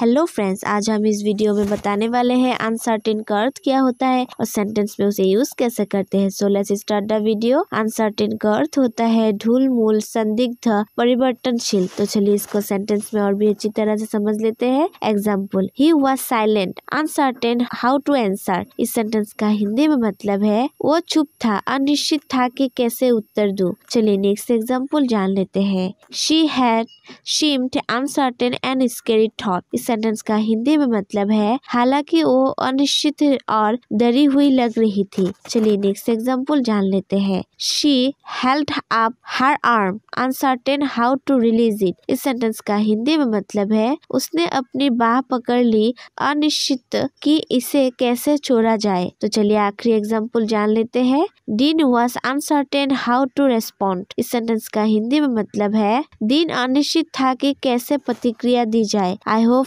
hello friends आज हम इस वीडियो में बताने वाले हैं अनसर्टेन का अर्थ क्या होता है और सेंटेंस में उसे यूज कैसे करते हैं so let's start the video uncertain का अर्थ होता है ढूल मूल संदिग्ध परिवर्तनशील तो चलिए इसको सेंटेंस में और भी अच्छी तरह से समझ लेते हैं example he was silent uncertain how to answer इस सेंटेंस का हिंदी में मतलब है वो चुप था अनिश्चित था कि कैसे उत्तर दू चलिए नेक्स्ट एग्जाम्पल जान लेते हैं she had seemed uncertain and scary thought sentence का हिंदी में मतलब है हालांकि वो अनिश्चित और डरी हुई लग रही थी चलिए नेक्स्ट एग्जाम्पल जान लेते हैं she held up her arm uncertain how to release it इस सेंटेंस का हिंदी में मतलब है उसने अपनी बाह पकड़ ली अनिश्चित कि इसे कैसे छोड़ा जाए तो चलिए आखिरी एग्जाम्पल जान लेते हैं Dean was uncertain how to respond इस सेंटेंस का हिंदी में मतलब है दिन अनिश्चित था कि कैसे प्रतिक्रिया दी जाए आई होप